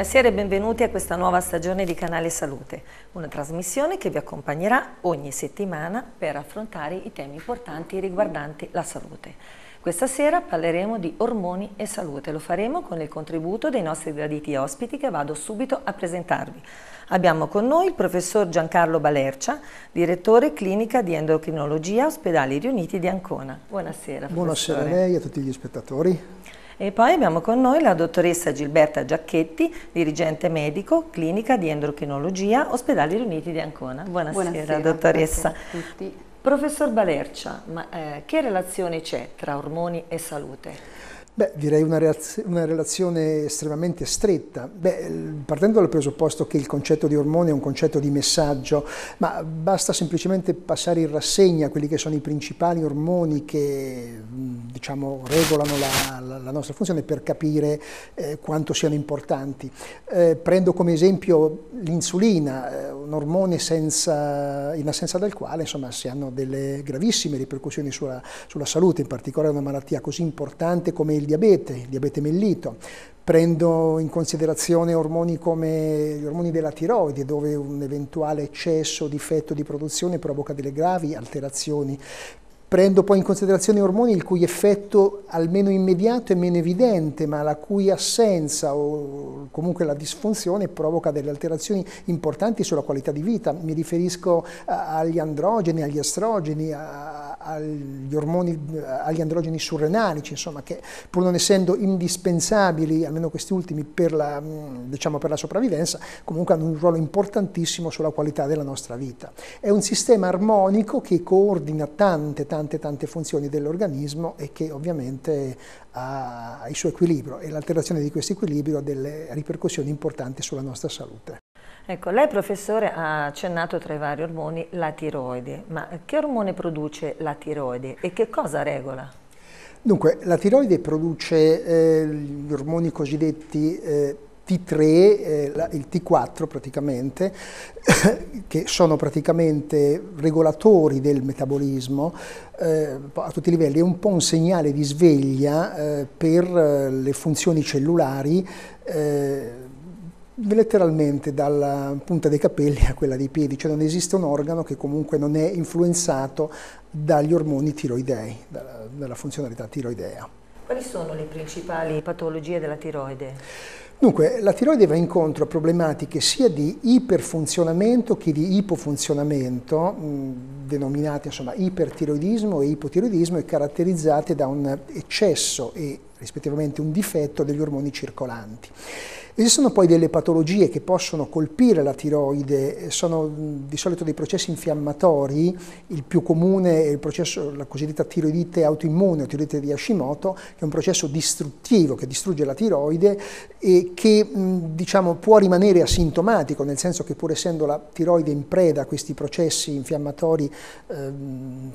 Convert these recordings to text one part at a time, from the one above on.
Buonasera e benvenuti a questa nuova stagione di Canale Salute, una trasmissione che vi accompagnerà ogni settimana per affrontare i temi importanti riguardanti la salute. Questa sera parleremo di ormoni e salute, lo faremo con il contributo dei nostri graditi ospiti che vado subito a presentarvi. Abbiamo con noi il professor Giancarlo Balercia, direttore clinica di endocrinologia Ospedali Riuniti di Ancona. Buonasera. Buonasera a lei e a tutti gli spettatori. E poi abbiamo con noi la dottoressa Gilberta Giacchetti, dirigente medico, clinica di endocrinologia, Ospedali Riuniti di Ancona. Buonasera, buonasera dottoressa. Buonasera a tutti. Professor Balercia, ma, eh, che relazione c'è tra ormoni e salute? Beh, direi una, una relazione estremamente stretta. Beh, partendo dal presupposto che il concetto di ormone è un concetto di messaggio, ma basta semplicemente passare in rassegna quelli che sono i principali ormoni che diciamo, regolano la, la, la, nostra funzione per capire eh, quanto siano importanti. Eh, prendo come esempio l'insulina, eh, un ormone senza, in assenza del quale insomma, si hanno delle gravissime ripercussioni sulla, sulla salute, in particolare una malattia così importante come il diabete, il diabete mellito, prendo in considerazione ormoni come gli ormoni della tiroide, dove un eventuale eccesso o difetto di produzione provoca delle gravi alterazioni Prendo poi in considerazione ormoni il cui effetto almeno immediato è meno evidente, ma la cui assenza o comunque la disfunzione provoca delle alterazioni importanti sulla qualità di vita. Mi riferisco agli androgeni, agli estrogeni, agli, ormoni, agli androgeni surrenanici, insomma, che pur non essendo indispensabili, almeno questi ultimi, per la, diciamo, per la sopravvivenza, comunque hanno un ruolo importantissimo sulla qualità della nostra vita. È un sistema armonico che coordina tante, tante tante tante funzioni dell'organismo e che ovviamente ha il suo equilibrio e l'alterazione di questo equilibrio ha delle ripercussioni importanti sulla nostra salute. Ecco, lei professore ha accennato tra i vari ormoni la tiroide, ma che ormone produce la tiroide e che cosa regola? Dunque, la tiroide produce eh, gli ormoni cosiddetti eh, T3 eh, il T4 praticamente, che sono praticamente regolatori del metabolismo eh, a tutti i livelli, è un po' un segnale di sveglia eh, per eh, le funzioni cellulari eh, letteralmente dalla punta dei capelli a quella dei piedi, cioè non esiste un organo che comunque non è influenzato dagli ormoni tiroidei, dalla, dalla funzionalità tiroidea. Quali sono le principali patologie della tiroide? Dunque, la tiroide va incontro a problematiche sia di iperfunzionamento che di ipofunzionamento, denominate insomma ipertiroidismo e ipotiroidismo e caratterizzate da un eccesso e rispettivamente un difetto degli ormoni circolanti. Esistono poi delle patologie che possono colpire la tiroide, sono di solito dei processi infiammatori, il più comune è il processo, la cosiddetta tiroidite autoimmune o tiroidite di Hashimoto, che è un processo distruttivo che distrugge la tiroide e che diciamo, può rimanere asintomatico, nel senso che pur essendo la tiroide in preda a questi processi infiammatori eh,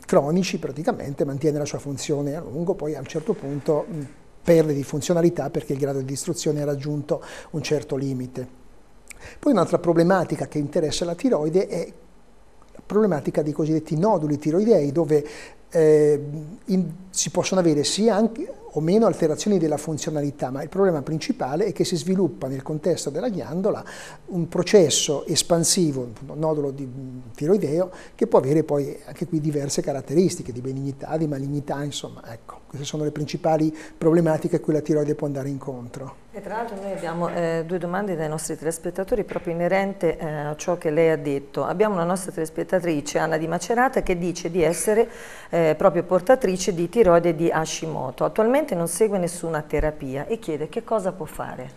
cronici, praticamente mantiene la sua funzione a lungo, poi a un certo punto perde di funzionalità perché il grado di distruzione ha raggiunto un certo limite. Poi un'altra problematica che interessa la tiroide è problematica dei cosiddetti noduli tiroidei, dove eh, in, si possono avere sì anche o meno alterazioni della funzionalità, ma il problema principale è che si sviluppa nel contesto della ghiandola un processo espansivo, un nodulo di, mm, tiroideo, che può avere poi anche qui diverse caratteristiche di benignità, di malignità, insomma, ecco, queste sono le principali problematiche a cui la tiroide può andare incontro. E tra l'altro noi abbiamo eh, due domande dai nostri telespettatori proprio inerente eh, a ciò che lei ha detto. Abbiamo una nostra telespettatrice, Anna Di Macerata, che dice di essere eh, eh, proprio portatrice di tiroide di Hashimoto. Attualmente non segue nessuna terapia e chiede che cosa può fare.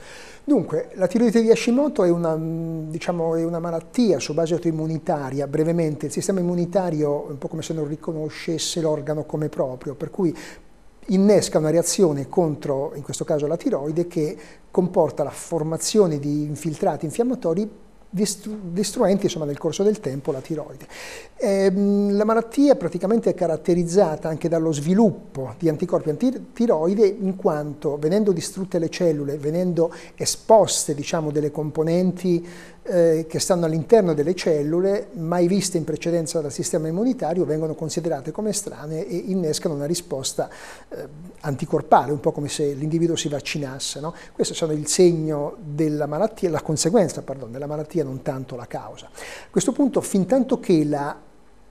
Dunque, la tiroide di Hashimoto è una, mm, diciamo, è una malattia su base autoimmunitaria, brevemente il sistema immunitario è un po' come se non riconoscesse l'organo come proprio, per cui innesca una reazione contro, in questo caso la tiroide, che comporta la formazione di infiltrati infiammatori distru distruenti insomma, nel corso del tempo la tiroide. Ehm, la malattia praticamente è caratterizzata anche dallo sviluppo di anticorpi antitiroide in quanto venendo distrutte le cellule, venendo esposte diciamo, delle componenti eh, che stanno all'interno delle cellule, mai viste in precedenza dal sistema immunitario, vengono considerate come strane e innescano una risposta eh, anticorpale, un po' come se l'individuo si vaccinasse. No? Questi sono il segno della malattia, la conseguenza pardon, della malattia, non tanto la causa. A questo punto, fin tanto che la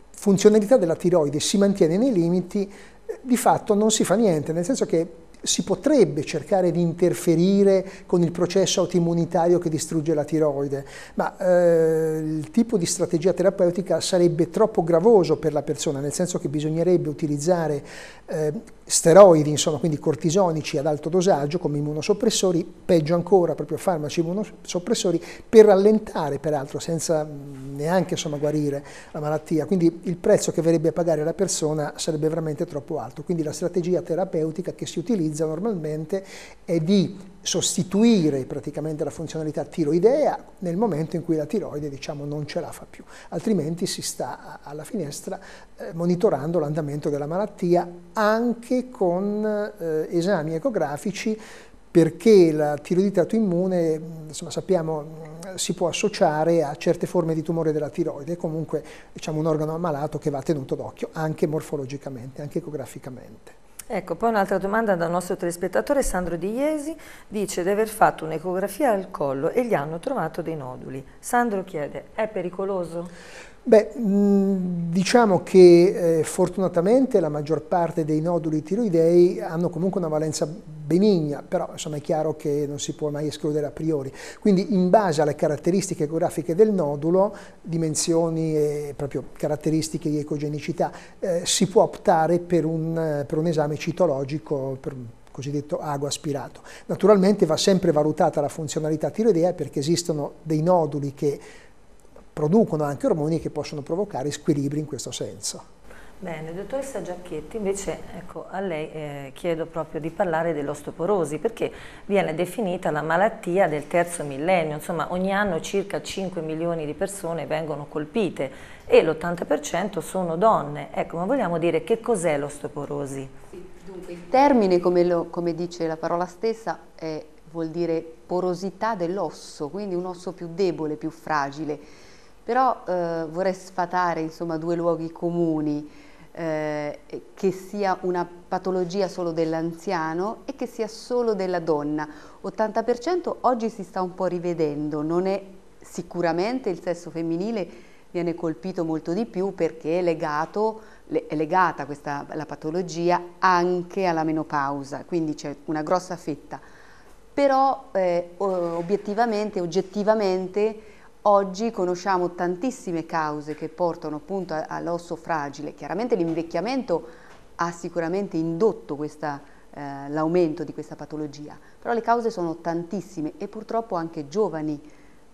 funzionalità della tiroide si mantiene nei limiti, eh, di fatto non si fa niente, nel senso che si potrebbe cercare di interferire con il processo autoimmunitario che distrugge la tiroide, ma eh, il tipo di strategia terapeutica sarebbe troppo gravoso per la persona, nel senso che bisognerebbe utilizzare eh, steroidi, insomma, quindi cortisonici ad alto dosaggio come immunosoppressori, peggio ancora proprio farmaci immunosoppressori per rallentare peraltro senza mm, neanche insomma, guarire la malattia. Quindi il prezzo che verrebbe a pagare la persona sarebbe veramente troppo alto. Quindi la strategia terapeutica che si utilizza normalmente è di sostituire praticamente la funzionalità tiroidea nel momento in cui la tiroide diciamo, non ce la fa più, altrimenti si sta alla finestra eh, monitorando l'andamento della malattia anche con eh, esami ecografici perché la tiroidite autoimmune, mm, insomma, sappiamo, mm, si può associare a certe forme di tumore della tiroide, comunque diciamo un organo ammalato che va tenuto d'occhio anche morfologicamente, anche ecograficamente. Ecco, poi un'altra domanda dal nostro telespettatore, Sandro Di Iesi, dice di aver fatto un'ecografia al collo e gli hanno trovato dei noduli. Sandro chiede, è pericoloso? Beh, diciamo che eh, fortunatamente la maggior parte dei noduli tiroidei hanno comunque una valenza benigna, però insomma, è chiaro che non si può mai escludere a priori. Quindi in base alle caratteristiche ecografiche del nodulo, dimensioni e proprio caratteristiche di ecogenicità, eh, si può optare per un, per un esame citologico, per, cosiddetto ago aspirato. Naturalmente va sempre valutata la funzionalità tiroidea perché esistono dei noduli che producono anche ormoni che possono provocare squilibri in questo senso. Bene, dottoressa Giacchetti, invece ecco, a lei eh, chiedo proprio di parlare dell'ostoporosi perché viene definita la malattia del terzo millennio, insomma ogni anno circa 5 milioni di persone vengono colpite e l'80% sono donne. Ecco, ma vogliamo dire che cos'è l'ostoporosi? dunque, il termine, come, lo, come, dice la parola stessa, è, vuol dire porosità dell'osso, quindi un osso più debole, più fragile però eh, vorrei sfatare insomma, due luoghi comuni, eh, che sia una patologia solo dell'anziano e che sia solo della donna. 80% oggi si sta un po' rivedendo, non è sicuramente il sesso femminile viene colpito molto di più perché è, legato, è legata questa, la patologia anche alla menopausa, quindi c'è una grossa fetta. Però eh, obiettivamente, oggettivamente Oggi conosciamo tantissime cause che portano appunto all'osso fragile. Chiaramente l'invecchiamento ha sicuramente indotto questa, eh, l'aumento di questa patologia, però le cause sono tantissime e purtroppo anche giovani.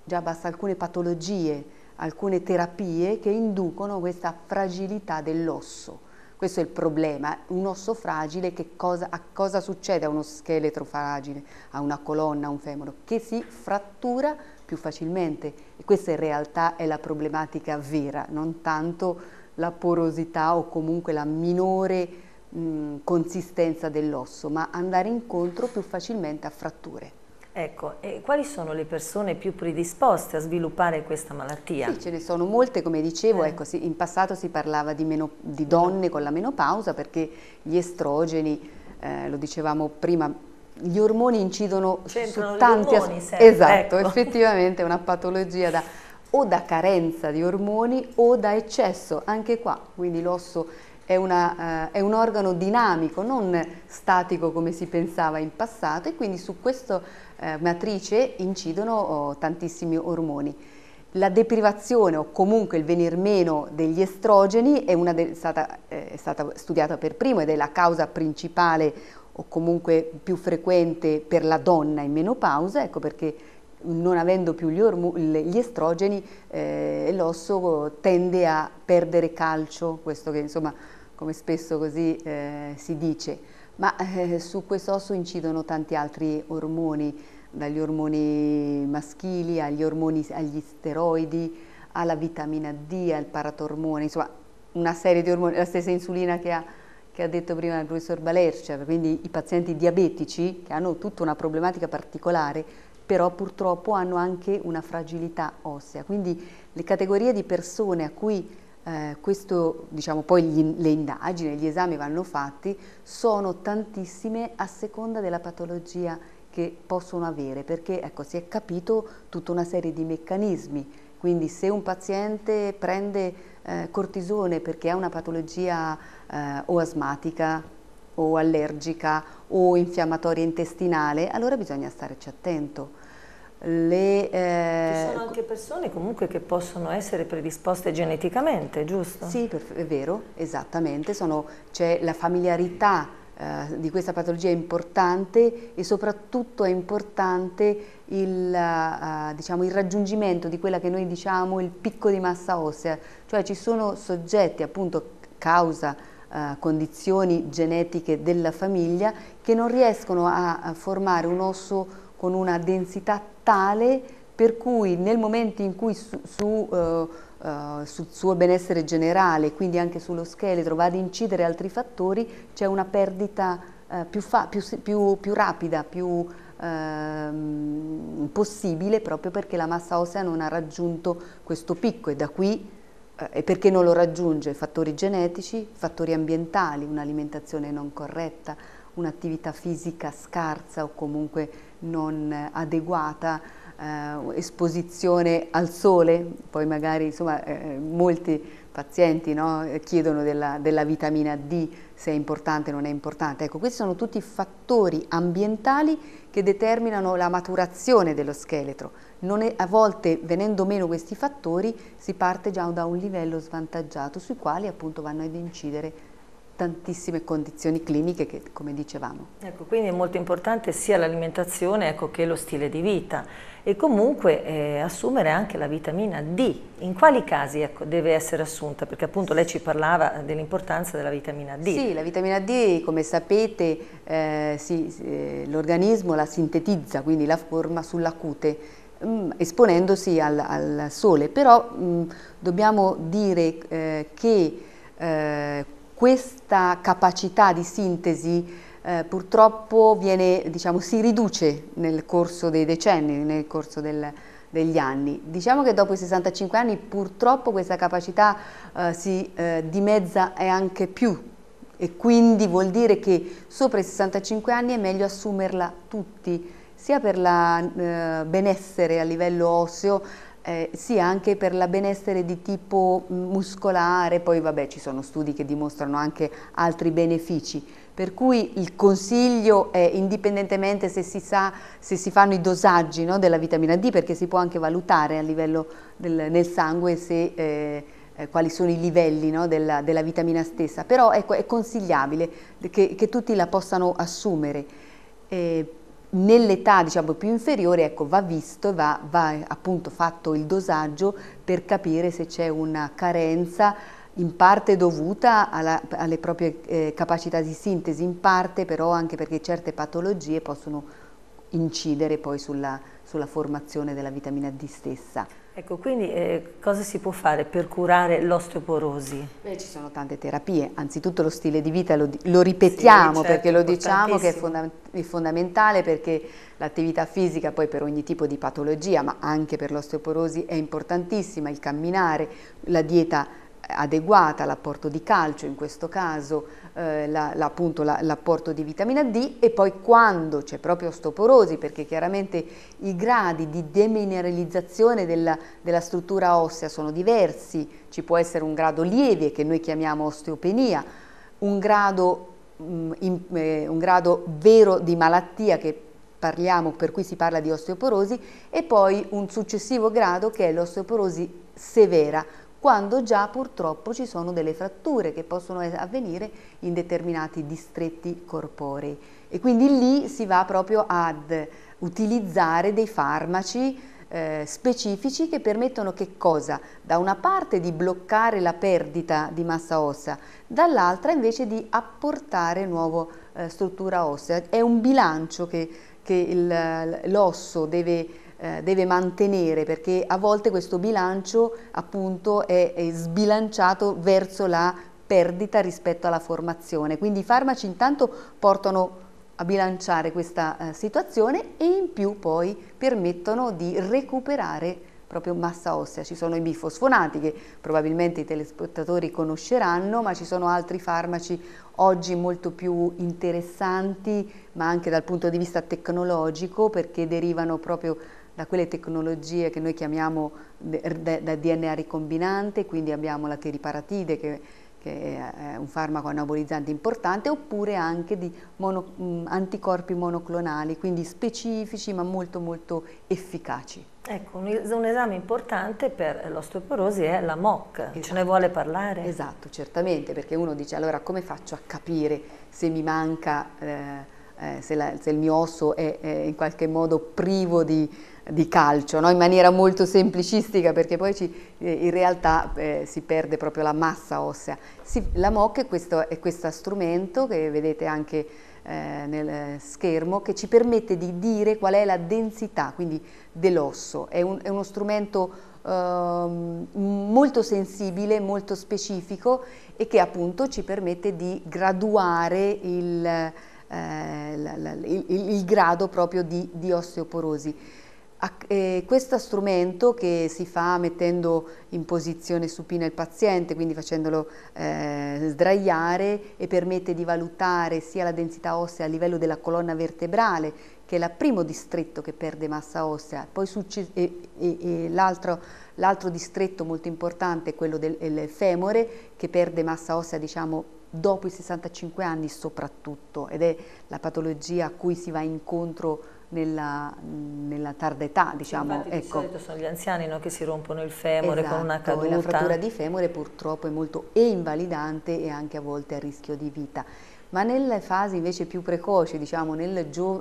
Già basta alcune patologie, alcune terapie che inducono questa fragilità dell'osso. Questo è il problema, un osso fragile, che cosa, a cosa succede a uno scheletro fragile, a una colonna, a un femore, che si frattura più facilmente. E questa in realtà è la problematica vera, non tanto la porosità o comunque la minore mh, consistenza dell'osso, ma andare incontro più facilmente a fratture. Ecco, e quali sono le persone più predisposte a sviluppare questa malattia? Sì, ce ne sono molte, come dicevo, eh. ecco, si, in passato si parlava di, meno, di, donne con la menopausa perché gli estrogeni, eh, lo dicevamo prima, gli ormoni incidono C'entrano su tanti aspetti. Esatto, ecco. effettivamente è una patologia da, o da carenza di ormoni o da eccesso, anche qua, quindi l'osso è, una, eh, è, un organo dinamico, non statico come si pensava in passato e quindi su questa eh, matrice incidono oh, tantissimi ormoni. La deprivazione o comunque il venir meno degli estrogeni è, de- stata, eh, è stata studiata per primo ed è la causa principale o comunque più frequente per la donna in menopausa, ecco perché non avendo più gli, gli estrogeni eh, l'osso tende a perdere calcio, questo che insomma come spesso così eh, si dice, ma eh, su questo osso incidono tanti altri ormoni, dagli ormoni maschili agli ormoni, agli steroidi, alla vitamina D, al paratormone, insomma una serie di ormoni, la stessa insulina che ha che ha detto prima il professor Balercia, quindi i pazienti diabetici che hanno tutta una problematica particolare, però purtroppo hanno anche una fragilità ossea. Quindi le categorie di persone a cui eh, questo, diciamo, poi gli, le indagini, gli esami vanno fatti, sono tantissime a seconda della patologia che possono avere, perché ecco, si è capito tutta una serie di meccanismi. Quindi se un paziente prende eh, cortisone perché ha una patologia eh, o asmatica o allergica o infiammatoria intestinale, allora bisogna starci attento. Le, eh, Ci sono anche persone comunque che possono essere predisposte geneticamente, giusto? Sì, è vero, esattamente, c'è la familiarità eh, di questa patologia è importante e soprattutto è importante il, eh, diciamo, il, raggiungimento di quella che noi diciamo il picco di massa ossea, cioè ci sono soggetti appunto causa eh, condizioni genetiche della famiglia che non riescono a formare un osso con una densità tale per cui nel momento in cui su, su eh, eh, sul suo benessere generale, quindi anche sullo scheletro, va ad incidere altri fattori, c'è una perdita eh, più, più, più, più, rapida, più ehm, possibile, proprio perché la massa ossea non ha raggiunto questo picco e da qui eh, e perché non lo raggiunge? Fattori genetici, fattori ambientali, un'alimentazione non corretta, un'attività fisica scarsa o comunque non eh, adeguata, eh, esposizione al sole, poi magari insomma, eh, eh molti pazienti no, eh, chiedono della, della vitamina D se è importante o non è importante. Ecco, questi sono tutti fattori ambientali che determinano la maturazione dello scheletro. È, a volte, venendo meno questi fattori, si parte già da un livello svantaggiato, sui quali appunto vanno ad incidere tantissime condizioni cliniche che, come dicevamo. Ecco, quindi è molto importante sia l'alimentazione ecco, che lo stile di vita e comunque eh, assumere anche la vitamina D. In quali casi ecco, deve essere assunta? Perché appunto lei ci parlava dell'importanza della vitamina D. Sì, la vitamina D come sapete eh, sì, eh, l'organismo la sintetizza, quindi la forma sulla cute mm, esponendosi al, al, sole, però mh, mm, dobbiamo dire eh, che eh, questa capacità di sintesi eh, purtroppo viene, diciamo, si riduce nel corso dei decenni, nel corso del, degli anni. Diciamo che dopo i 65 anni purtroppo questa capacità eh, si eh, dimezza e anche più e quindi vuol dire che sopra i 65 anni è meglio assumerla tutti, sia per il eh, benessere a livello osseo eh, sì, anche per la benessere di tipo mm, muscolare, poi vabbè ci sono studi che dimostrano anche altri benefici, per cui il consiglio è indipendentemente se si sa se si fanno i dosaggi no, della vitamina D perché si può anche valutare a livello del, nel sangue se, eh, eh quali sono i livelli no, della, della, vitamina stessa, però ecco, è consigliabile che, che, tutti la possano assumere. Eh, nell'età diciamo, più inferiore ecco, va visto e va, va appunto fatto il dosaggio per capire se c'è una carenza in parte dovuta alla, alle proprie eh, capacità di sintesi, in parte però anche perché certe patologie possono incidere poi sulla, sulla formazione della vitamina D stessa. Ecco, quindi eh, cosa si può fare per curare l'osteoporosi? Beh, ci sono tante terapie, anzitutto lo stile di vita, lo, lo ripetiamo sì, certo, perché lo certo, diciamo che è, fonda è fondamentale perché l'attività fisica poi per ogni tipo di patologia, ma anche per l'osteoporosi è importantissima, il camminare, la dieta adeguata l'apporto di calcio, in questo caso eh, la, la, appunto l'apporto di vitamina D e poi quando c'è proprio osteoporosi, perché chiaramente i gradi di demineralizzazione della, della struttura ossea sono diversi, ci può essere un grado lieve che noi chiamiamo osteopenia, un grado, mh, mm, in, eh, un grado vero di malattia che parliamo, per cui si parla di osteoporosi, e poi un successivo grado che è l'osteoporosi severa, quando già purtroppo ci sono delle fratture che possono avvenire in determinati distretti corporei. E quindi lì si va proprio ad utilizzare dei farmaci eh, specifici che permettono che cosa? Da una parte di bloccare la perdita di massa ossea, dall'altra invece di apportare nuova eh, struttura ossea. È un bilancio che, che l'osso deve eh, deve mantenere perché a volte questo bilancio appunto è, è sbilanciato verso la perdita rispetto alla formazione. Quindi i farmaci intanto portano a bilanciare questa eh, situazione e in più poi permettono di recuperare proprio massa ossea. Ci sono i bifosfonati che probabilmente i telespettatori conosceranno, ma ci sono altri farmaci oggi molto più interessanti, ma anche dal punto di vista tecnologico, perché derivano proprio da quelle tecnologie che noi chiamiamo da DNA ricombinante, quindi abbiamo la teriparatide che, che è un farmaco anabolizzante importante, oppure anche di mono, anticorpi monoclonali, quindi specifici ma molto molto efficaci. Ecco, un, un esame importante per l'osteoporosi è la MOC, esatto. ce ne esatto. vuole parlare? Esatto, certamente, perché uno dice allora come faccio a capire se mi manca... Eh, eh, se, la, se, il mio osso è, è in qualche modo privo di, di calcio, no? in maniera molto semplicistica, perché poi ci, eh, in realtà eh, si perde proprio la massa ossea. Si, la MOC è questo, è questo, strumento che vedete anche eh, nel schermo, che ci permette di dire qual è la densità, quindi dell'osso. È, un, è, uno strumento ehm, molto sensibile, molto specifico e che appunto ci permette di graduare il, eh, il, il, il grado proprio di, di osteoporosi. Eh, questo strumento che si fa mettendo in posizione supina il paziente, quindi facendolo eh, sdraiare e permette di valutare sia la densità ossea a livello della colonna vertebrale, che è il primo distretto che perde massa ossea, poi l'altro, distretto molto importante è quello del, del femore che perde massa ossea diciamo dopo i 65 anni soprattutto ed è la patologia a cui si va incontro nella, nella tarda età, diciamo. Sì, ecco. di solito sono gli anziani no, che si rompono il femore esatto, con una esatto, caduta. la frattura di femore purtroppo è molto e invalidante e anche a volte a rischio di vita ma nelle fasi invece più precoci, diciamo nel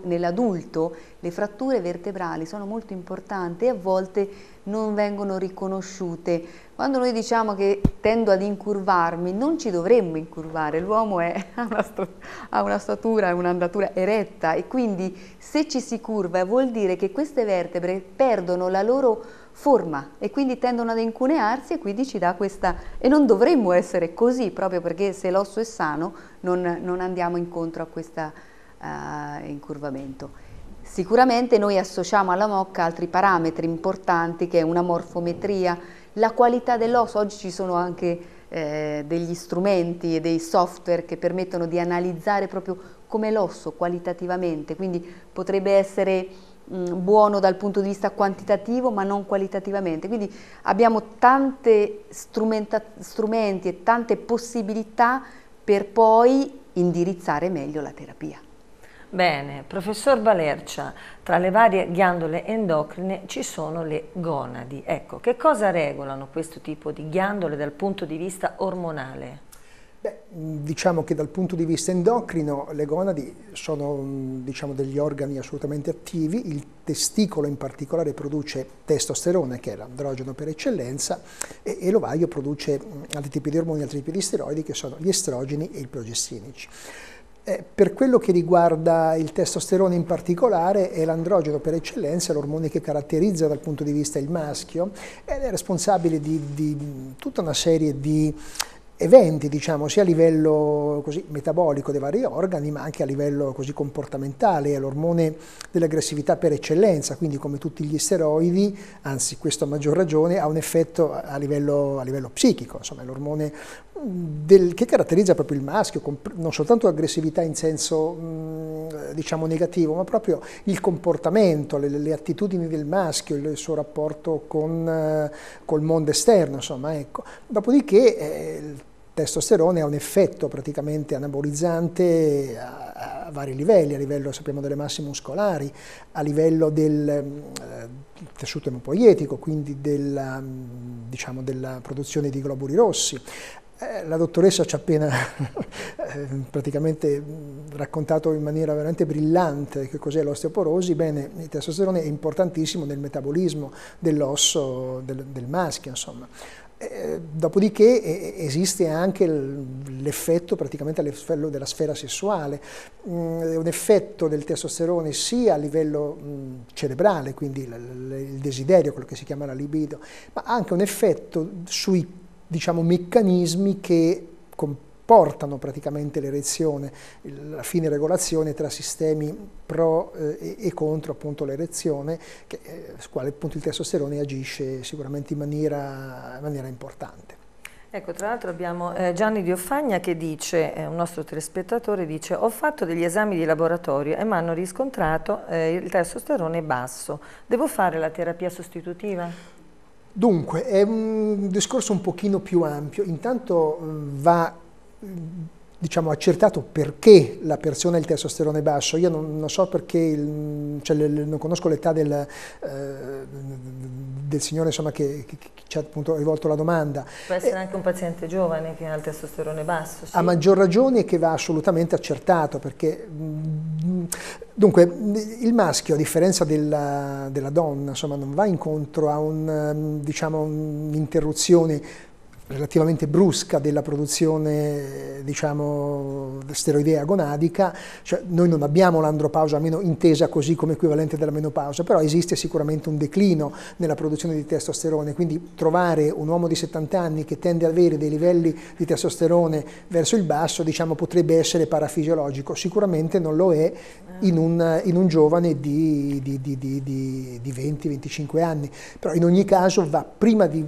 nell'adulto, le fratture vertebrali sono molto importanti e a volte non vengono riconosciute. Quando noi diciamo che tendo ad incurvarmi, non ci dovremmo incurvare, l'uomo ha una statura, un'andatura eretta e quindi se ci si curva vuol dire che queste vertebre perdono la loro forma e quindi tendono ad incunearsi e quindi ci dà questa... e non dovremmo essere così proprio perché se l'osso è sano non, non andiamo incontro a questo uh, eh, incurvamento. Sicuramente noi associamo alla mocca altri parametri importanti che è una morfometria, la qualità dell'osso, oggi ci sono anche eh, degli strumenti e dei software che permettono di analizzare proprio come l'osso qualitativamente, quindi potrebbe essere Mm, buono dal punto di vista quantitativo ma non qualitativamente, quindi abbiamo tanti strumenti e tante possibilità per poi indirizzare meglio la terapia. Bene, professor Valercia, tra le varie ghiandole endocrine ci sono le gonadi. Ecco, che cosa regolano questo tipo di ghiandole dal punto di vista ormonale? Beh, diciamo che dal punto di vista endocrino le gonadi sono diciamo, degli organi assolutamente attivi, il testicolo in particolare produce testosterone che è l'androgeno per eccellenza e, e l'ovaio produce altri tipi di ormoni, altri tipi di steroidi che sono gli estrogeni e i progestinici. Eh, per quello che riguarda il testosterone in particolare è l'androgeno per eccellenza, l'ormone che caratterizza dal punto di vista il maschio ed è responsabile di, di tutta una serie di eventi, diciamo, sia a livello così, metabolico dei vari organi, ma anche a livello così, comportamentale, è l'ormone dell'aggressività per eccellenza, quindi come tutti gli steroidi, anzi questo a maggior ragione, ha un effetto a livello, a livello psichico, insomma è l'ormone del, che caratterizza proprio il maschio, non soltanto l'aggressività in senso mh, diciamo negativo, ma proprio il comportamento, le, le, attitudini del maschio, il suo rapporto con, col mondo esterno, insomma, ecco. Dopodiché eh, testosterone ha un effetto praticamente anabolizzante a, a, vari livelli, a livello sappiamo delle masse muscolari, a livello del eh, tessuto emopoietico, quindi della, diciamo, della produzione di globuli rossi, eh, la dottoressa ci ha appena praticamente raccontato in maniera veramente brillante che cos'è l'osteoporosi, bene, il testosterone è importantissimo nel metabolismo dell'osso del, del maschio, insomma. Eh, dopodiché eh, eh, esiste anche l'effetto praticamente all'effetto della sfera sessuale, mm, un effetto del testosterone sia a livello mm, cerebrale, quindi il desiderio, quello che si chiama la libido, ma anche un effetto sui diciamo, meccanismi che portano praticamente l'erezione, la fine regolazione tra sistemi pro eh, e contro appunto l'erezione, che, eh, su quale appunto il testosterone agisce sicuramente in maniera, in maniera importante. Ecco, tra l'altro abbiamo eh, Gianni Dioffagna che dice, un nostro telespettatore, dice ho fatto degli esami di laboratorio e mi hanno riscontrato eh, il testosterone basso. Devo fare la terapia sostitutiva? Dunque, è un discorso un pochino più ampio. Intanto va diciamo, accertato perché la persona ha il testosterone basso. Io non, non so perché, il, cioè, le, non conosco l'età del, eh, del signore insomma, che, che, che, ci ha appunto rivolto la domanda. Può essere eh, anche un paziente giovane che ha il testosterone basso. Sì. A maggior ragione che va assolutamente accertato perché... Mh, mm, Dunque, il maschio, a differenza della, della donna, insomma, non va incontro a diciamo, un'interruzione diciamo, un relativamente brusca della produzione diciamo, steroidea gonadica, cioè, noi non abbiamo l'andropausa, almeno intesa così come equivalente della menopausa, però esiste sicuramente un declino nella produzione di testosterone, quindi trovare un uomo di 70 anni che tende ad avere dei livelli di testosterone verso il basso diciamo, potrebbe essere parafisiologico, sicuramente non lo è in un, in un giovane di, di, di, di 20-25 anni, però in ogni caso va prima di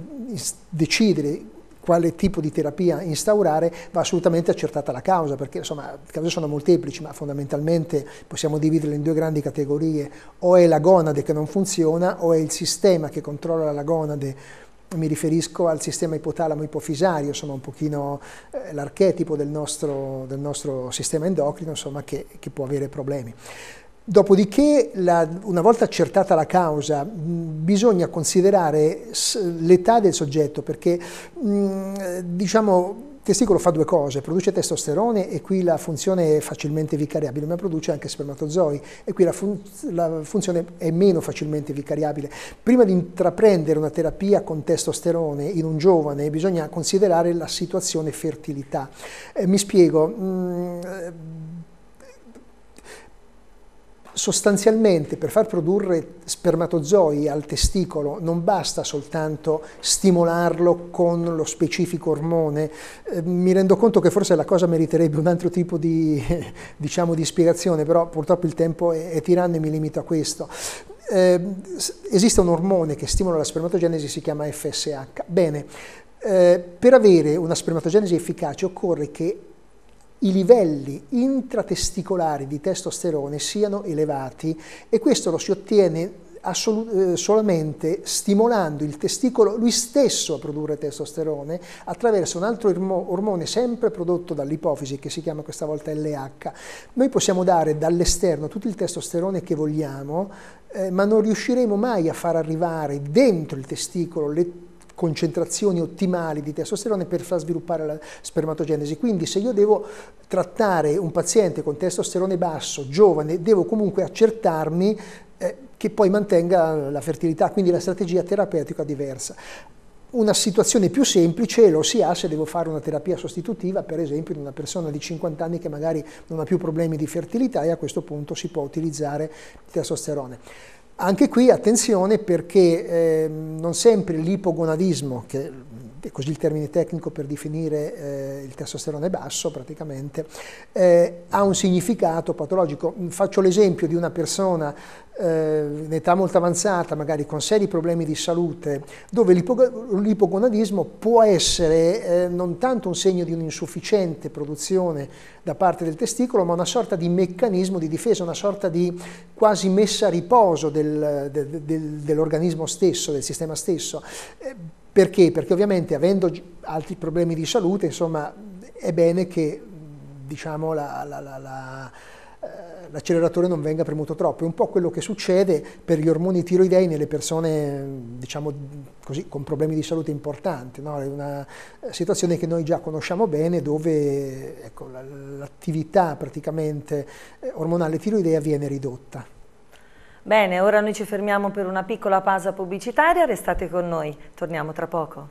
decidere quale tipo di terapia instaurare, va assolutamente accertata la causa, perché insomma le cause sono molteplici, ma fondamentalmente possiamo dividerle in due grandi categorie, o è la gonade che non funziona, o è il sistema che controlla la gonade mi riferisco al sistema ipotalamo ipofisario, insomma un pochino eh, l'archetipo del nostro, del nostro, sistema endocrino, insomma, che, che può avere problemi. Dopodiché, la, una volta accertata la causa, mh, bisogna considerare l'età del soggetto perché, mh, diciamo, il testicolo fa due cose, produce testosterone e qui la funzione è facilmente vicariabile, ma produce anche spermatozoi e qui la, fun la funzione è meno facilmente vicariabile. Prima di intraprendere una terapia con testosterone in un giovane bisogna considerare la situazione fertilità. Eh, mi spiego. Mh, sostanzialmente per far produrre spermatozoi al testicolo non basta soltanto stimolarlo con lo specifico ormone, eh, mi rendo conto che forse la cosa meriterebbe un altro tipo di, diciamo, di spiegazione, però purtroppo il tempo è, è tiranno e mi limito a questo. Eh, esiste un ormone che stimola la spermatogenesi, si chiama FSH. Bene, eh, per avere una spermatogenesi efficace occorre che i livelli intratesticolari di testosterone siano elevati e questo lo si ottiene eh, solamente stimolando il testicolo lui stesso a produrre testosterone attraverso un altro ormone sempre prodotto dall'ipofisi che si chiama questa volta LH. Noi possiamo dare dall'esterno tutto il testosterone che vogliamo, eh, ma non riusciremo mai a far arrivare dentro il testicolo le concentrazioni ottimali di testosterone per far sviluppare la spermatogenesi. Quindi se io devo trattare un paziente con testosterone basso, giovane, devo comunque accertarmi eh, che poi mantenga la fertilità, quindi la strategia terapeutica è diversa. Una situazione più semplice lo si ha se devo fare una terapia sostitutiva, per esempio in una persona di 50 anni che magari non ha più problemi di fertilità e a questo punto si può utilizzare il testosterone. Anche qui attenzione perché eh, non sempre l'ipogonadismo, che è così il termine tecnico per definire eh, il testosterone basso praticamente, eh, ha un significato patologico. Mm, faccio l'esempio di una persona eh, in età molto avanzata, magari con seri problemi di salute, dove l'ipogonadismo può essere eh, non tanto un segno di un'insufficiente produzione da parte del testicolo, ma una sorta di meccanismo di difesa, una sorta di quasi messa a riposo del, del, del, dell'organismo stesso, del sistema stesso eh, perché? Perché ovviamente avendo altri problemi di salute, insomma, è bene che diciamo, la, la, la, eh, l'acceleratore non venga premuto troppo. È un po' quello che succede per gli ormoni tiroidei nelle persone, diciamo così, con problemi di salute importanti. No? È una situazione che noi già conosciamo bene, dove ecco, l'attività praticamente eh, ormonale tiroidea viene ridotta. Bene, ora noi ci fermiamo per una piccola pausa pubblicitaria, restate con noi, torniamo tra poco.